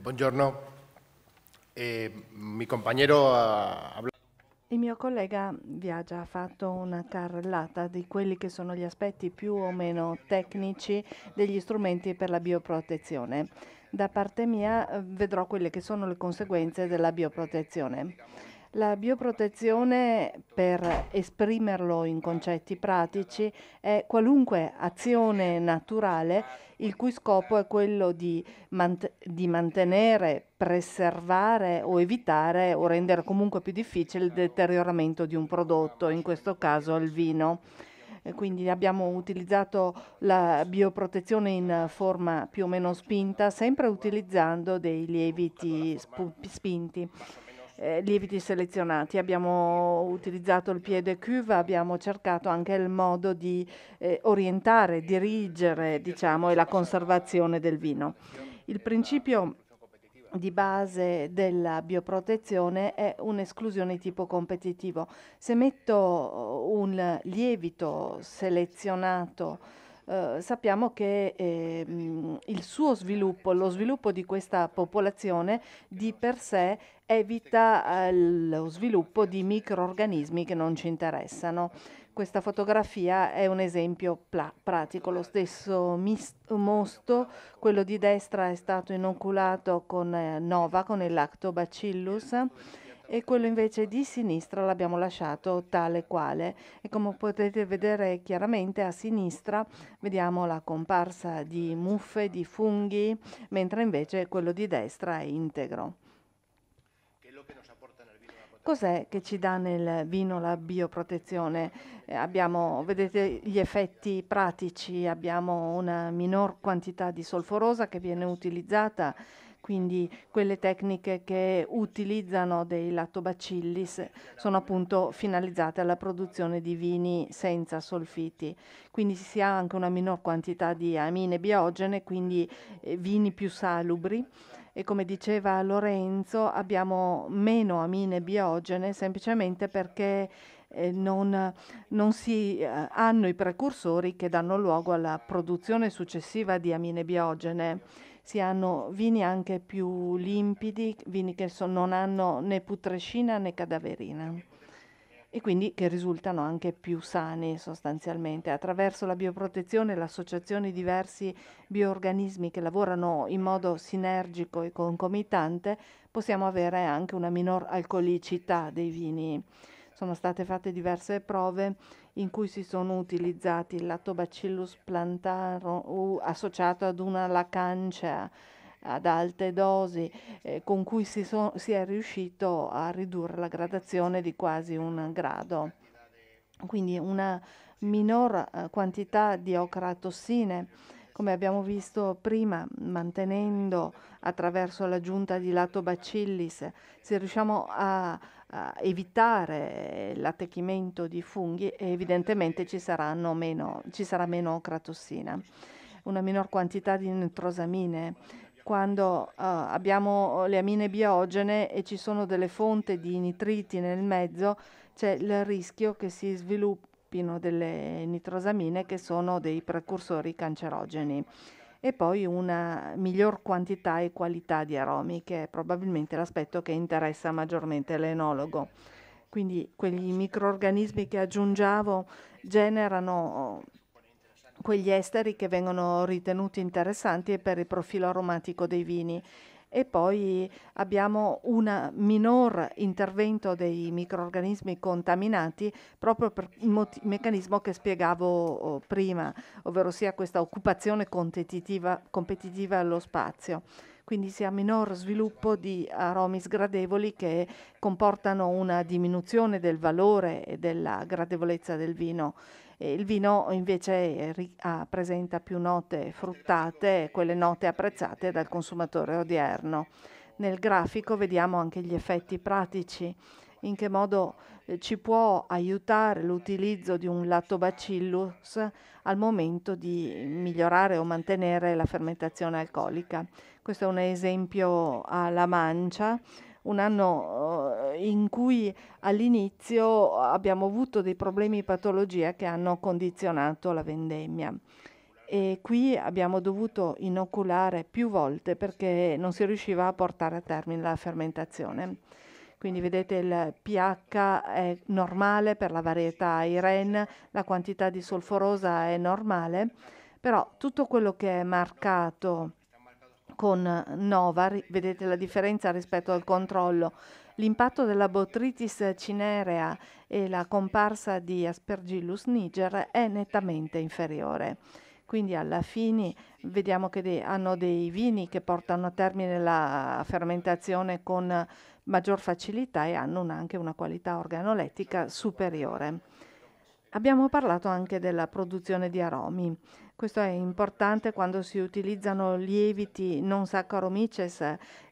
buongiorno. Eh, mi compañero ha Il mio collega vi ha già fatto una carrellata di quelli che sono gli aspetti più o meno tecnici degli strumenti per la bioprotezione. Da parte mia eh, vedrò quelle che sono le conseguenze della bioprotezione. La bioprotezione, per esprimerlo in concetti pratici, è qualunque azione naturale il cui scopo è quello di, mant- di mantenere, preservare o evitare o rendere comunque più difficile il deterioramento di un prodotto, in questo caso il vino quindi abbiamo utilizzato la bioprotezione in forma più o meno spinta, sempre utilizzando dei lieviti spinti eh, lieviti selezionati. Abbiamo utilizzato il piede cuva, abbiamo cercato anche il modo di eh, orientare, dirigere diciamo, la conservazione del vino. Il principio di base della bioprotezione è un'esclusione tipo competitivo. Se metto un lievito selezionato eh, sappiamo che eh, il suo sviluppo, lo sviluppo di questa popolazione di per sé evita eh, lo sviluppo di microorganismi che non ci interessano. Questa fotografia è un esempio pla- pratico, lo stesso mis- mosto, quello di destra è stato inoculato con eh, Nova, con il lactobacillus e quello invece di sinistra l'abbiamo lasciato tale quale e come potete vedere chiaramente a sinistra vediamo la comparsa di muffe, di funghi, mentre invece quello di destra è integro. Cos'è che ci dà nel vino la bioprotezione? Eh, abbiamo, vedete gli effetti pratici, abbiamo una minor quantità di solforosa che viene utilizzata quindi quelle tecniche che utilizzano dei lattobacillis sono appunto finalizzate alla produzione di vini senza solfiti, quindi si ha anche una minor quantità di amine biogene, quindi eh, vini più salubri e come diceva Lorenzo abbiamo meno amine biogene semplicemente perché eh, non, non, si eh, hanno i precursori che danno luogo alla produzione successiva di amine biogene si hanno vini anche più limpidi, vini che so, non hanno né putrescina né cadaverina e quindi che risultano anche più sani sostanzialmente. Attraverso la bioprotezione e l'associazione di diversi bioorganismi che lavorano in modo sinergico e concomitante possiamo avere anche una minor alcolicità dei vini. Sono state fatte diverse prove in cui si sono utilizzati il Lactobacillus plantarum associato ad una lacancia ad alte dosi eh, con cui si, so, si è riuscito a ridurre la gradazione di quasi un grado. Quindi una minor eh, quantità di ocratossine come abbiamo visto prima, mantenendo attraverso l'aggiunta di lato bacillis, se riusciamo a, a evitare l'attecchimento di funghi, evidentemente ci, meno, ci sarà meno cratossina, una minor quantità di nitrosamine quando uh, abbiamo le amine biogene e ci sono delle fonti di nitriti nel mezzo, c'è il rischio che si sviluppi scoppino delle nitrosamine che sono dei precursori cancerogeni e poi una miglior quantità e qualità di aromi che è probabilmente l'aspetto che interessa maggiormente l'enologo. Quindi quegli microorganismi che aggiungiamo generano quegli esteri che vengono ritenuti interessanti per il profilo aromatico dei vini e poi abbiamo un minor intervento dei microorganismi contaminati proprio per il mot- meccanismo che spiegavo oh, prima, ovvero sia questa occupazione competitiva, competitiva allo spazio quindi si ha minor sviluppo di aromi sgradevoli che comportano una diminuzione del valore e della gradevolezza del vino il vino invece eh, ah, presenta più note fruttate, quelle note apprezzate dal consumatore odierno. Nel grafico vediamo anche gli effetti pratici, in che modo eh, ci può aiutare l'utilizzo di un lattobacillus al momento di migliorare o mantenere la fermentazione alcolica. Questo è un esempio alla mancia. Un anno oh, in cui all'inizio abbiamo avuto dei problemi di patologia che hanno condizionato la vendemmia. E qui abbiamo dovuto inoculare più volte perché non si riusciva a portare a termine la fermentazione. Quindi vedete il pH è normale per la varietà IREN, la quantità di solforosa è normale, però tutto quello che è marcato con Nova, vedete la differenza rispetto al controllo, L'impatto della Botrytis cinerea e la comparsa di Aspergillus niger è nettamente inferiore. Quindi alla fine vediamo che de hanno dei vini che portano a termine la fermentazione con maggior facilità e hanno un anche una qualità organolettica superiore. Abbiamo parlato anche della produzione di aromi. Questo è importante quando si utilizzano lieviti non saccharomyces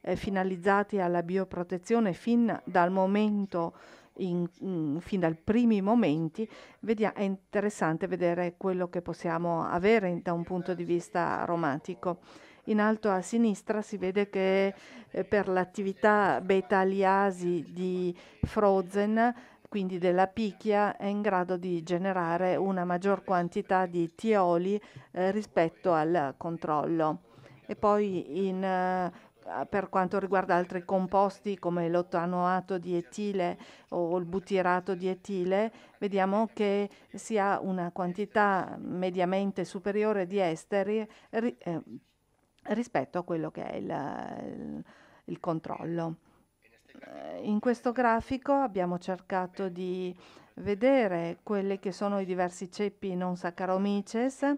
eh, finalizzati alla bioprotezione fin dal momento in, mm, fin dai primi momenti vediamo, è interessante vedere quello che possiamo avere da un punto di vista aromatico. In alto a sinistra si vede che eh, per l'attività beta-aliasi di Frozen quindi della picchia, è in grado di generare una maggior quantità di tioli eh, rispetto al controllo. E poi in, eh, per quanto riguarda altri composti come l'ottanoato di etile o il butirato di etile, vediamo che si ha una quantità mediamente superiore di esteri ri, eh, rispetto a quello che è il, il, il controllo. Eh, in questo grafico abbiamo cercato di vedere quelli che sono i diversi ceppi non Saccharomyces,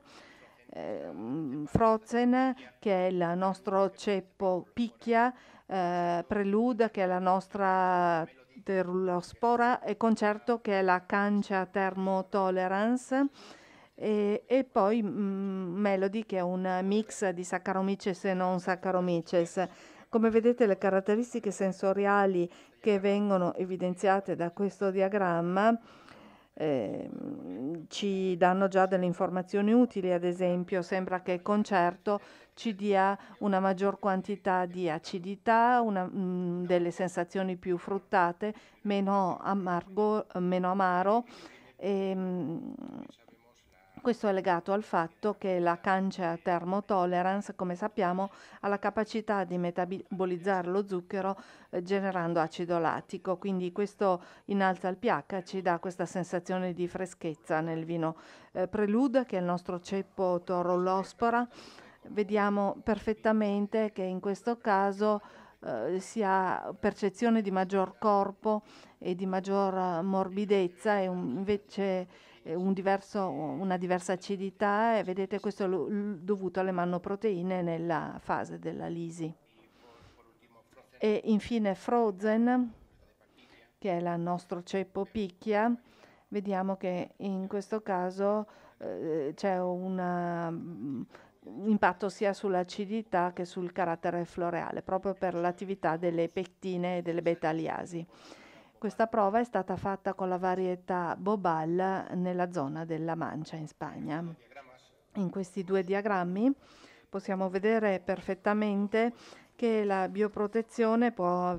eh, Frozen che è il nostro ceppo picchia, eh, Prelude che è la nostra terulospora e Concerto che è la cancia termotolerance e, e poi mh, mm, Melody che è un mix di Saccharomyces e non Saccharomyces. Come vedete le caratteristiche sensoriali che vengono evidenziate da questo diagramma eh, ci danno già delle informazioni utili, ad esempio sembra che il concerto ci dia una maggior quantità di acidità, una, mh, mm, delle sensazioni più fruttate, meno, amargo, meno amaro e, ehm, mh, questo è legato al fatto che la cancer thermotolerance, come sappiamo, ha la capacità di metabolizzare lo zucchero eh, generando acido lattico, quindi questo innalza il pH, ci dà questa sensazione di freschezza nel vino. Eh, Prelude, che è il nostro ceppo torolospora, vediamo perfettamente che in questo caso eh, si ha percezione di maggior corpo e di maggior eh, morbidezza e un, invece eh, un diverso, una diversa acidità e vedete questo è dovuto alle mannoproteine nella fase della lisi. E infine Frozen, che è il nostro ceppo picchia, vediamo che in questo caso eh, c'è una impatto sia sull'acidità che sul carattere floreale, proprio per l'attività delle pectine e delle beta-aliasi. Questa prova è stata fatta con la varietà Bobal nella zona della Mancia in Spagna. In questi due diagrammi possiamo vedere perfettamente che la bioprotezione può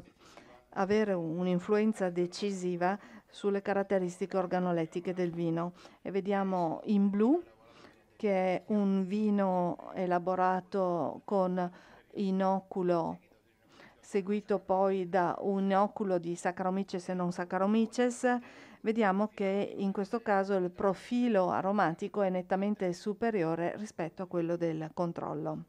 avere un'influenza decisiva sulle caratteristiche organolettiche del vino e vediamo in blu che è un vino elaborato con inoculo, seguito poi da un inoculo di Saccharomyces e non Saccharomyces, vediamo che in questo caso il profilo aromatico è nettamente superiore rispetto a quello del controllo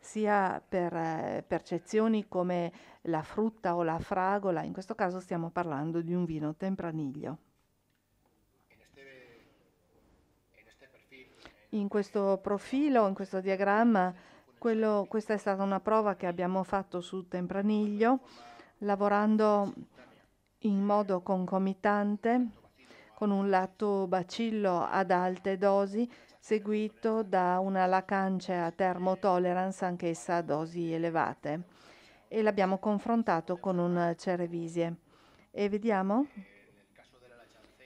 sia per eh, percezioni come la frutta o la fragola, in questo caso stiamo parlando di un vino tempraniglio. In questo profilo, in questo diagramma, quello, questa è stata una prova che abbiamo fatto su Tempraniglio, lavorando in modo concomitante con un lato bacillo ad alte dosi, seguito da una lacance a termotolerance anch'essa a dosi elevate. E l'abbiamo confrontato con un cerevisie. E vediamo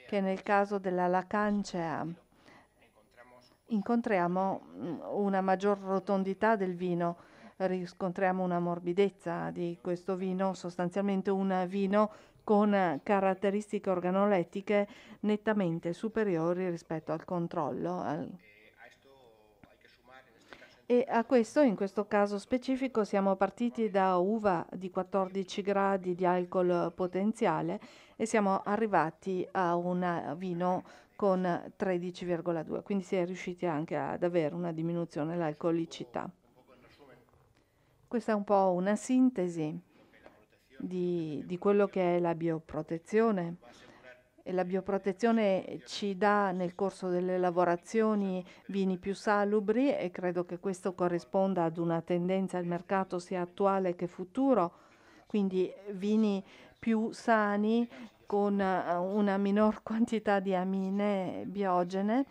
che nel caso della lacancia incontriamo mm, una maggior rotondità del vino, riscontriamo una morbidezza di questo vino, sostanzialmente un vino con caratteristiche organolettiche nettamente superiori rispetto al controllo. E a questo, in questo caso specifico, siamo partiti da uva di 14 gradi di alcol potenziale e siamo arrivati a un vino con 13,2, quindi si è riusciti anche ad avere una diminuzione dell'alcolicità. Questa è un po' una sintesi di, di quello che è la bioprotezione. E la bioprotezione ci dà nel corso delle lavorazioni vini più salubri e credo che questo corrisponda ad una tendenza al mercato sia attuale che futuro, quindi vini più sani con eh, una minor quantità di amine biogene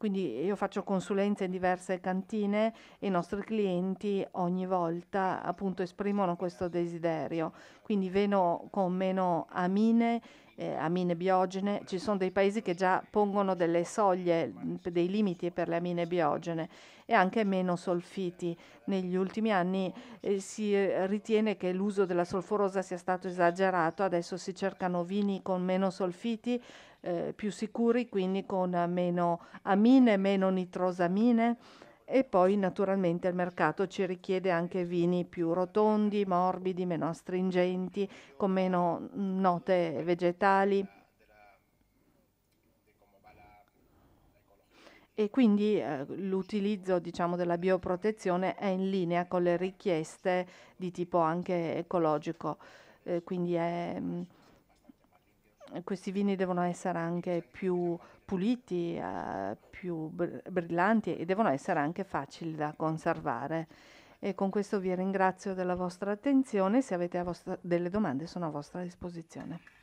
quindi io faccio consulenze in diverse cantine e i nostri clienti ogni volta appunto esprimono questo desiderio. Quindi vino con meno amine eh, amine biogene, ci sono dei paesi che già pongono delle soglie, dei limiti per le amine biogene e anche meno solfiti. Negli ultimi anni eh, si eh, ritiene che l'uso della solforosa sia stato esagerato, adesso si cercano vini con meno solfiti eh, più sicuri, quindi con meno amine, meno nitrosamine e poi naturalmente il mercato ci richiede anche vini più rotondi, morbidi, meno astringenti, con meno note vegetali. e quindi eh, l'utilizzo diciamo, della bioprotezione è in linea con le richieste di tipo anche ecologico, eh, quindi è mh, questi vini devono essere anche più puliti, eh, più brillanti e devono essere anche facili da conservare. E con questo vi ringrazio della vostra attenzione, se avete vostra, delle domande sono a vostra disposizione.